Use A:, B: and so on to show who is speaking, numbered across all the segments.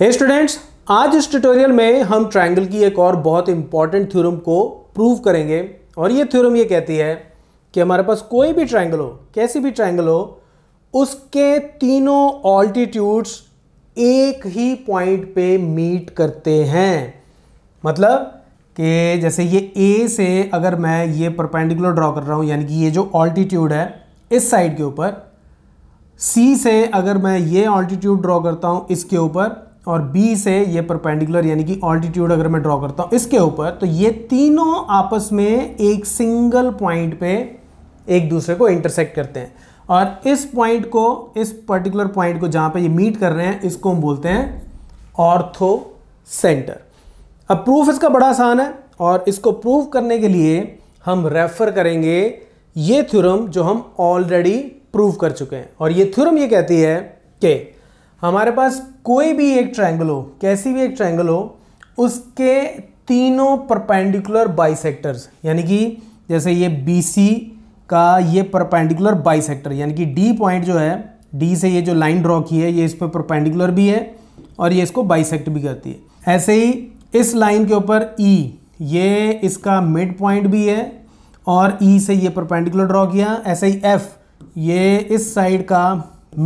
A: हे students आज इस tutorial में हम ट्रायंगल की एक और बहुत इंपॉर्टेंट थ्योरम को प्रूव करेंगे और ये थ्योरम ये कहती है कि हमारे पास कोई भी ट्रायंगल हो कैसी भी ट्रायंगल हो उसके तीनों ऑल्टीट्यूड्स एक ही पॉइंट पे मीट करते हैं मतलब कि जैसे ये ए से अगर मैं ये परपेंडिकुलर ड्रॉ कर रहा हूँ यानी कि ये जो ऑल्टीट्यूड है इस साइड के ऊपर सी से अगर मैं ये ऑल्टीट्यूड ड्रॉ करता हूँ इसके ऊपर और बी से ये परपेंडिकुलर यानी कि ऑल्टीट्यूड अगर मैं ड्रॉ करता हूँ इसके ऊपर तो ये तीनों आपस में एक सिंगल पॉइंट पे एक दूसरे को इंटरसेक्ट करते हैं और इस पॉइंट को इस पर्टिकुलर पॉइंट को जहाँ पे ये मीट कर रहे हैं इसको हम बोलते हैं ऑर्थो सेंटर अब प्रूफ इसका बड़ा आसान है और इसको प्रूव करने के लिए हम रेफर करेंगे ये थ्योरम जो हम ऑलरेडी प्रूव कर चुके हैं और ये थ्योरम ये कहती है कि हमारे पास कोई भी एक ट्रायंगल हो कैसी भी एक ट्रायंगल हो उसके तीनों परपेंडिकुलर बाइसेक्टर्स यानी कि जैसे ये बी सी का ये परपेंडिकुलर बाइसेक्टर यानी कि डी पॉइंट जो है डी से ये जो लाइन ड्रॉ की है ये इस पर परपेंडिकुलर भी है और ये इसको बाइसेक्ट भी करती है ऐसे ही इस लाइन के ऊपर ई e, ये इसका मिड पॉइंट भी है और ई e से ये परपेंडिकुलर ड्रॉ किया ऐसे ही एफ ये इस साइड का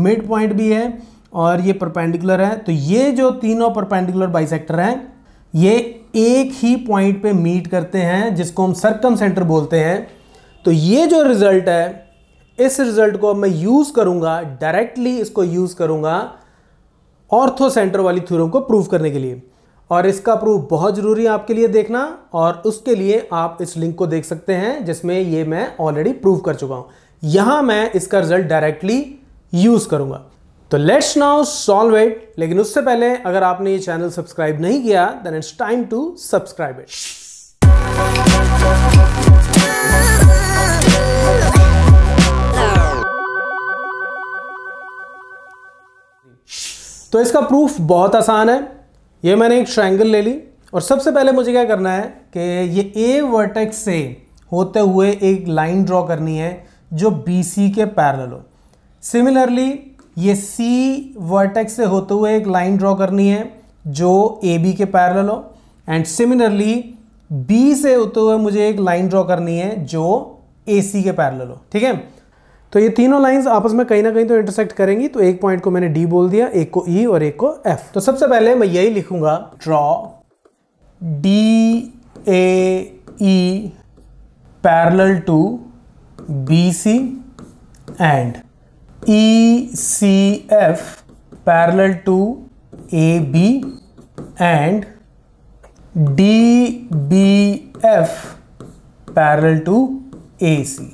A: मिड पॉइंट भी है और ये परपेंडिकुलर है तो ये जो तीनों परपेंडिकुलर बाइसेक्टर हैं ये एक ही पॉइंट पे मीट करते हैं जिसको हम सर्कम सेंटर बोलते हैं तो ये जो रिज़ल्ट है इस रिज़ल्ट को मैं यूज़ करूँगा डायरेक्टली इसको यूज़ करूँगा ऑर्थो सेंटर वाली थ्योरम को प्रूव करने के लिए और इसका प्रूफ बहुत ज़रूरी है आपके लिए देखना और उसके लिए आप इस लिंक को देख सकते हैं जिसमें ये मैं ऑलरेडी प्रूव कर चुका हूँ यहाँ मैं इसका रिज़ल्ट डायरेक्टली यूज़ करूंगा तो लेट्स नाउ सॉल्व इट लेकिन उससे पहले अगर आपने ये चैनल सब्सक्राइब नहीं किया then it's time to subscribe it तो इसका प्रूफ बहुत आसान है ये मैंने एक ट्रायंगल ले ली और सबसे पहले मुझे क्या करना है कि ये ए वर्टेक्स से होते हुए एक लाइन ड्रॉ करनी है जो बी सी के पैरल हो सिमिलरली ये सी वर्टेक्स से होते हुए एक लाइन ड्रॉ करनी है जो ए बी के पैरल हो एंड सिमिलरली बी से होते हुए मुझे एक लाइन ड्रॉ करनी है जो ए सी के पैरल हो ठीक है तो ये तीनों लाइंस आपस में कहीं ना कहीं तो इंटरसेक्ट करेंगी तो एक पॉइंट को मैंने डी बोल दिया एक को ई e और एक को एफ तो सबसे पहले मैं यही लिखूंगा draw D A parallel to B C and E C F parallel to A B and D B F parallel to A C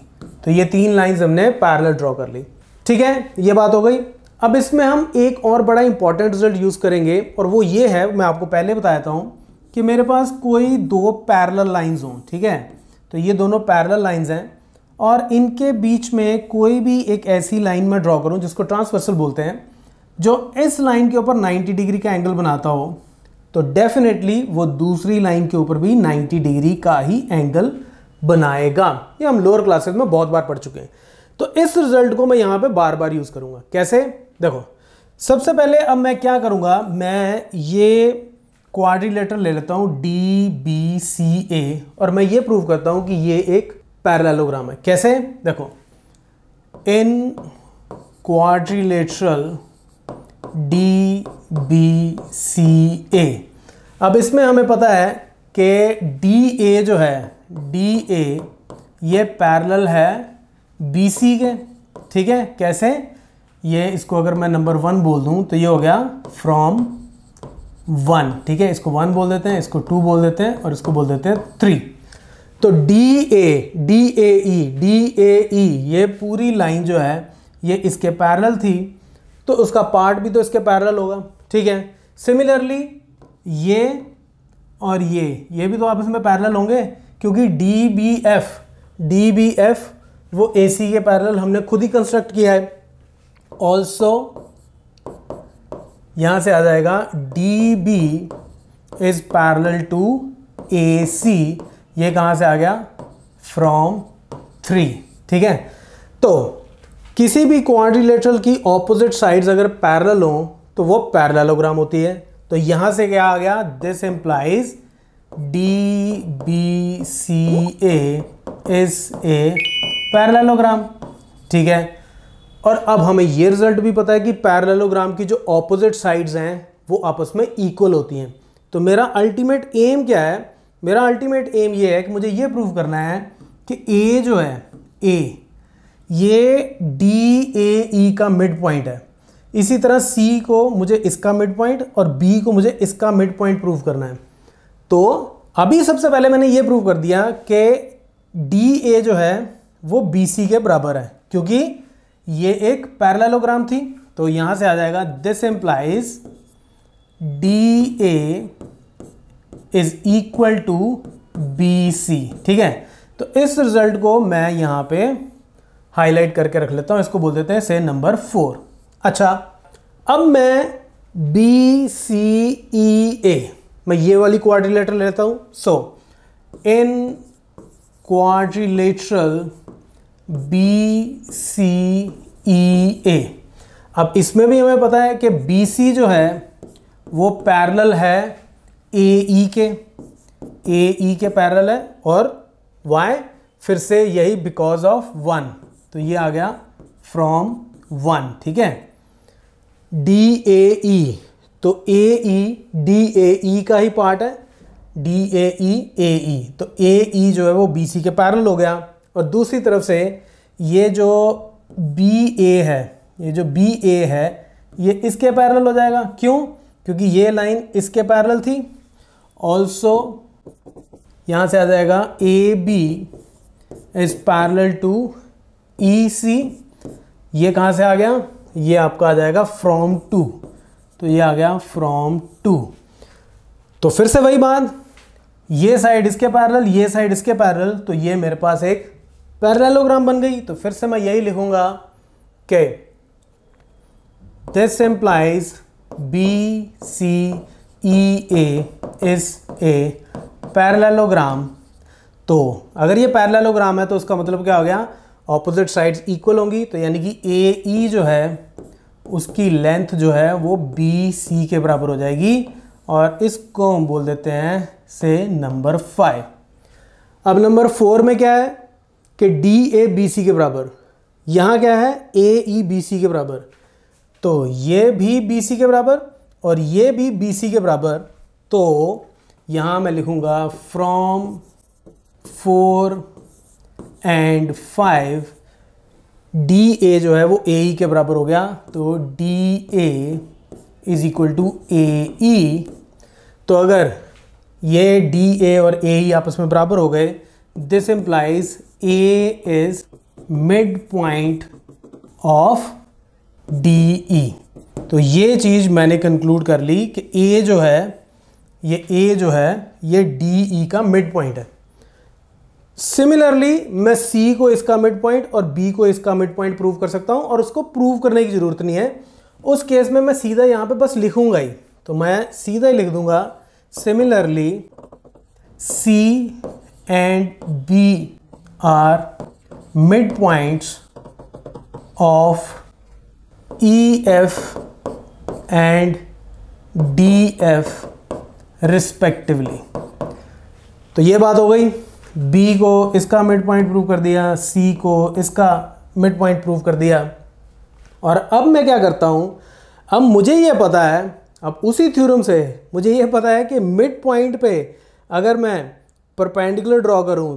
A: तो ये तीन लाइन्स हमने पैरल ड्रॉ कर ली ठीक है ये बात हो गई अब इसमें हम एक और बड़ा इंपॉर्टेंट रिजल्ट यूज़ करेंगे और वो ये है मैं आपको पहले बताया हूँ कि मेरे पास कोई दो पैरल लाइन्स हों ठीक है तो ये दोनों पैरल लाइन्स हैं और इनके बीच में कोई भी एक ऐसी लाइन में ड्रॉ करूँ जिसको ट्रांसवर्सल बोलते हैं जो इस लाइन के ऊपर 90 डिग्री का एंगल बनाता हो तो डेफिनेटली वो दूसरी लाइन के ऊपर भी 90 डिग्री का ही एंगल बनाएगा ये हम लोअर क्लासेस में बहुत बार पढ़ चुके हैं तो इस रिजल्ट को मैं यहाँ पे बार बार यूज़ करूँगा कैसे देखो सबसे पहले अब मैं क्या करूँगा मैं ये क्वाड्रिलेटर ले लेता हूँ डी बी सी ए और मैं ये प्रूव करता हूँ कि ये एक पैरेललोग्राम है कैसे देखो in quadrilateral D B C A अब इसमें हमें पता है कि डी ए जो है डी ए ये पैरेलल है बी सी के ठीक है कैसे ये इसको अगर मैं नंबर वन बोल दूं तो ये हो गया फ्रॉम वन ठीक है इसको वन बोल देते हैं इसको टू बोल देते हैं और इसको बोल देते हैं थ्री तो D A D A E D A E ये पूरी लाइन जो है ये इसके पैरल थी तो उसका पार्ट भी तो इसके पैरल होगा ठीक है सिमिलरली ये और ये ये भी तो आपस में पैरल होंगे क्योंकि D B F D B F वो ए सी के पैरल हमने खुद ही कंस्ट्रक्ट किया है ऑल्सो यहाँ से आ जाएगा D B is parallel to A C ये कहाँ से आ गया फ्रॉम थ्री ठीक है तो किसी भी क्वाड्रिलेटरल की ऑपोजिट साइड्स अगर पैरेलल हो तो वो पैरेललोग्राम होती है तो यहाँ से क्या आ गया this implies D B C A a parallelogram ठीक है और अब हमें ये रिजल्ट भी पता है कि पैरेललोग्राम की जो ऑपोजिट साइड्स हैं वो आपस में इक्वल होती हैं तो मेरा अल्टीमेट एम क्या है मेरा अल्टीमेट एम ये है कि मुझे ये प्रूव करना है कि ए जो है ए ये डी ए ई का मिड पॉइंट है इसी तरह सी को मुझे इसका मिड पॉइंट और बी को मुझे इसका मिड पॉइंट प्रूव करना है तो अभी सबसे पहले मैंने ये प्रूव कर दिया कि डी ए जो है वो बी सी के बराबर है क्योंकि ये एक पैरेललोग्राम थी तो यहाँ से आ जाएगा this implies D A is equal to B C ठीक है तो इस रिजल्ट को मैं यहां पे हाईलाइट करके रख लेता हूं इसको बोल देते हैं से नंबर फोर अच्छा अब मैं बी सी ई ए मैं ये वाली क्वाड्रिलेटरल लेता हूं सो इन क्वाड्रिलेटरल बी सी ई ए अब इसमें भी हमें पता है कि बी सी जो है वो पैरेलल है ए ई e के ए ई e के पैरल है और वाई फिर से यही बिकॉज ऑफ वन तो ये आ गया फ्रॉम वन ठीक है डी ए ई तो ए ई डी ए ई का ही पार्ट है D A E A E तो ए ई e जो है वो बी सी के पैरल हो गया और दूसरी तरफ से ये जो बी ए है ये जो बी ए है ये इसके पैरल हो जाएगा क्यों क्योंकि ये लाइन इसके पैरल थी ऑल्सो यहाँ से आ जाएगा A B is parallel to E C ये कहाँ से आ गया ये आपका आ जाएगा फ्रॉम टू तो ये आ गया फ्रॉम टू तो फिर से वही बात ये साइड इसके पैरल ये साइड इसके पैरल तो ये मेरे पास एक पैरलोग्राम बन गई तो फिर से मैं यही लिखूंगा के this implies B C E A is a parallelogram तो अगर ये पैरलेलोग्राम है तो उसका मतलब क्या हो गया ऑपोजिट साइड्स इक्वल होंगी तो यानी कि ए ई e जो है उसकी लेंथ जो है वो बी सी के बराबर हो जाएगी और इसको हम बोल देते हैं से नंबर फाइव अब नंबर फोर में क्या है कि डी ए बी सी के बराबर यहाँ क्या है ए ई बी सी के बराबर तो ये भी बी सी के बराबर और ये भी बी सी के बराबर तो यहाँ मैं लिखूँगा from four and five D A जो है वो ए ई e के बराबर हो गया तो D A is equal to A E तो अगर ये डी ए और ए ई e आपस में बराबर हो गए this implies A is midpoint of D E तो ये चीज़ मैंने कंक्लूड कर ली कि ए जो है ये ए जो है ये डी ई e का मिड पॉइंट है सिमिलरली मैं सी को इसका मिड पॉइंट और बी को इसका मिड पॉइंट प्रूव कर सकता हूँ और उसको प्रूव करने की ज़रूरत नहीं है उस केस में मैं सीधा यहाँ पे बस लिखूँगा ही तो मैं सीधा ही लिख दूंगा similarly C and B are midpoints of E F and D F respectively तो ये बात हो गई B को इसका मिड पॉइंट प्रूव कर दिया C को इसका मिड पॉइंट प्रूव कर दिया और अब मैं क्या करता हूँ अब मुझे ये पता है अब उसी थ्योरम से मुझे ये पता है कि मिड पॉइंट पे अगर मैं परपेंडिकुलर ड्रॉ करूँ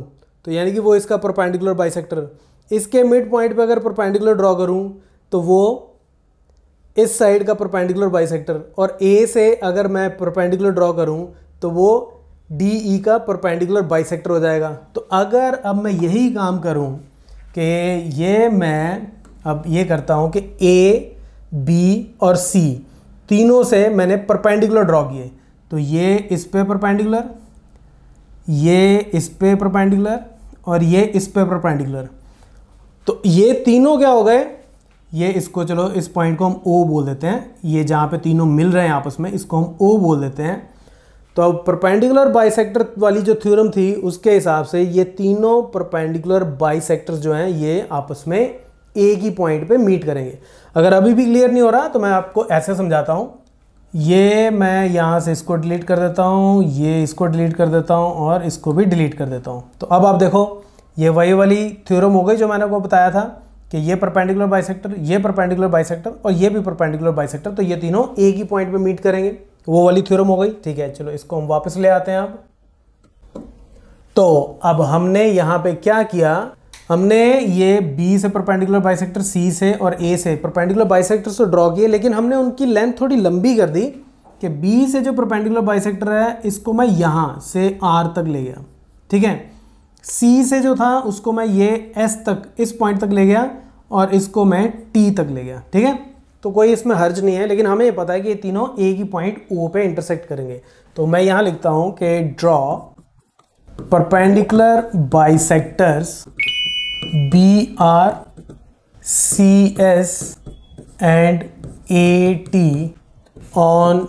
A: तो यानी कि वो इसका परपेंडिकुलर बाइसेक्टर इसके मिड पॉइंट पे अगर परपेंडिकुलर ड्रॉ करूँ तो वो इस साइड का परपेंडिकुलर बाइसेक्टर और ए से अगर मैं प्रोपेंडिकुलर ड्रॉ करूं तो वो डी ई e का परपेंडिकुलर बाइसेक्टर हो जाएगा तो अगर अब मैं यही काम करूं कि ये मैं अब ये करता हूं कि ए बी और सी तीनों से मैंने परपेंडिकुलर ड्रॉ किए तो ये इस पे परपेंडिकुलर ये इस पे परपेंडिकुलर और ये इस पे परपेंडिकुलर तो ये तीनों क्या हो गए ये इसको चलो इस पॉइंट को हम ओ बोल देते हैं ये जहाँ पे तीनों मिल रहे हैं आपस में इसको हम ओ बोल देते हैं तो अब परपेंडिकुलर बाइसेक्टर वाली जो थ्योरम थी उसके हिसाब से ये तीनों परपेंडिकुलर बाइसेक्टर्स जो हैं ये आपस में एक ही पॉइंट पे मीट करेंगे अगर अभी भी क्लियर नहीं हो रहा तो मैं आपको ऐसे समझाता हूँ ये मैं यहाँ से इसको डिलीट कर देता हूँ ये इसको डिलीट कर देता हूँ और इसको भी डिलीट कर देता हूँ तो अब आप देखो ये वही वाली थ्योरम हो गई जो मैंने आपको बताया था कि ये परपेंडिकुलर बाइसेक्टर ये परपेंडिकुलर बाइसेक्टर और ये भी परपेंडिकुलर बाइसेक्टर तो ये तीनों एक ही पॉइंट पे मीट करेंगे वो वाली थ्योरम हो गई ठीक है चलो इसको हम वापस ले आते हैं अब तो अब हमने यहाँ पे क्या किया हमने ये बी से परपेंडिकुलर बाइसेक्टर सी से और ए से परपेंडिकुलर बाइसेक्टर्स से ड्रॉ किए लेकिन हमने उनकी लेंथ थोड़ी लंबी कर दी कि बी से जो परपेंडिकुलर बाइसेक्टर है इसको मैं यहाँ से आर तक ले गया ठीक है सी से जो था उसको मैं ये एस तक इस पॉइंट तक ले गया और इसको मैं टी तक ले गया ठीक है तो कोई इसमें हर्ज नहीं है लेकिन हमें ये पता है कि ये तीनों ए की पॉइंट ओ पे इंटरसेक्ट करेंगे तो मैं यहां लिखता हूं कि draw perpendicular bisectors B R C S and A T on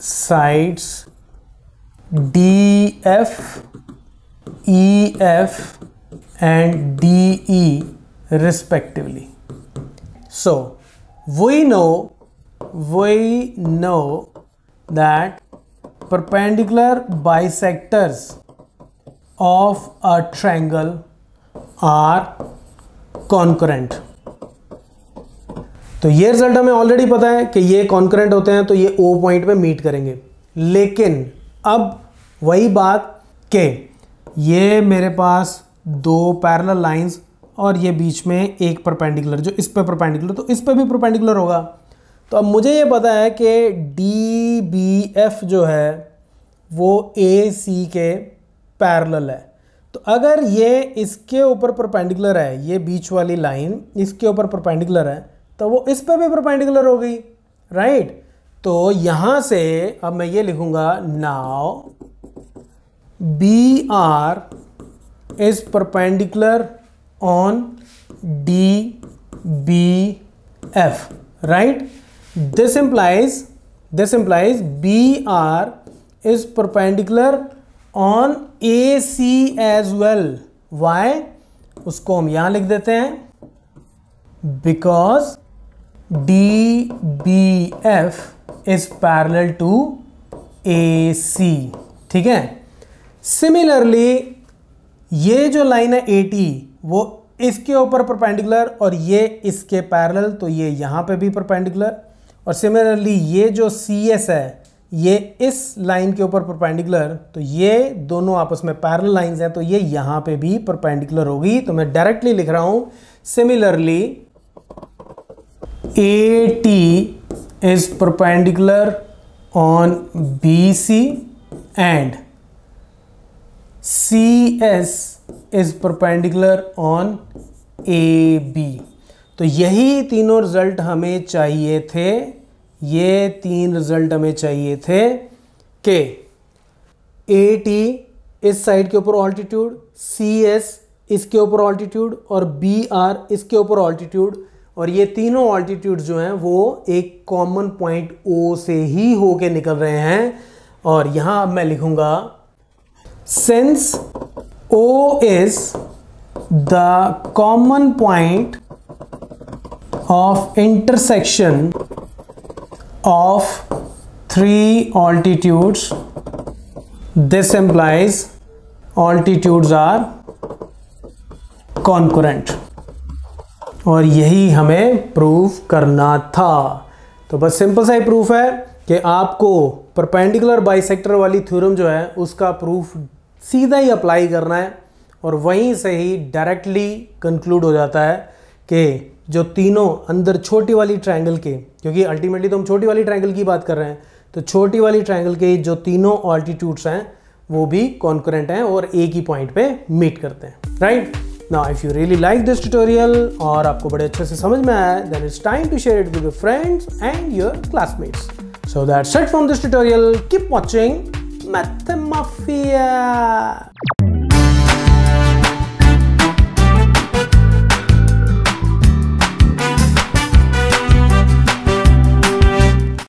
A: sides D F E F and D E respectively. So we know we know that perpendicular bisectors of a triangle are concurrent. तो ये result हमें already पता है कि ये concurrent होते हैं तो ये ओ पॉइंट पे मीट करेंगे लेकिन अब वही बात के ये मेरे पास दो पैरेलल लाइंस और ये बीच में एक परपेंडिकुलर जो इस पर परपेंडिकुलर तो इस पर भी परपेंडिकुलर होगा तो अब मुझे ये पता है कि डी बी एफ जो है वो ए सी के पैरल है तो अगर ये इसके ऊपर परपेंडिकुलर है ये बीच वाली लाइन इसके ऊपर परपेंडिकुलर है तो वो इस पर भी परपेंडिकुलर हो गई राइट तो यहाँ से अब मैं ये लिखूँगा now B R is perpendicular on DBF, right? This implies this implies BR is perpendicular on AC as well. Why? उसको हम यहां लिख देते हैं because D B F is parallel to A C ठीक है सिमिलरली ये जो लाइन है 80 वो इसके ऊपर परपेंडिकुलर और ये इसके पैरेलल तो ये यहाँ पे भी परपेंडिकुलर और सिमिलरली ये जो सी एस है ये इस लाइन के ऊपर परपेंडिकुलर तो ये दोनों आपस में पैरेलल लाइंस हैं तो ये यहाँ पे भी परपेंडिकुलर होगी तो मैं डायरेक्टली लिख रहा हूँ similarly A T is perpendicular on B C and C S is perpendicular on A B तो यही तीनों रिजल्ट हमें चाहिए थे ये तीन रिजल्ट हमें चाहिए थे के ए टी इस साइड के ऊपर ऑल्टीट्यूड सी एस इसके ऊपर ऑल्टीट्यूड और बी आर इसके ऊपर ऑल्टीट्यूड और ये तीनों ऑल्टीट्यूड जो हैं वो एक कॉमन पॉइंट ओ से ही होके निकल रहे हैं और यहाँ अब मैं लिखूँगा since O is the common point of intersection of three altitudes this implies altitudes are concurrent और यही हमें प्रूफ करना था तो बस सिंपल सा ही प्रूफ है कि आपको परपेंडिकुलर बाइसेक्टर वाली थ्योरम जो है उसका प्रूफ सीधा ही अप्लाई करना है और वहीं से ही डायरेक्टली कंक्लूड हो जाता है कि जो तीनों अंदर छोटी वाली ट्रायंगल के क्योंकि अल्टीमेटली तो हम छोटी वाली ट्रायंगल की बात कर रहे हैं तो छोटी वाली ट्रायंगल के जो तीनों ऑल्टीट्यूड्स हैं वो भी कॉन्करेंट हैं और एक ही पॉइंट पे मीट करते हैं राइट ना if you really like this tutorial और आपको बड़े अच्छे से समझ में आया then it's time to share it with friends and your classmates so that's it from this tutorial keep watching ثم ثم في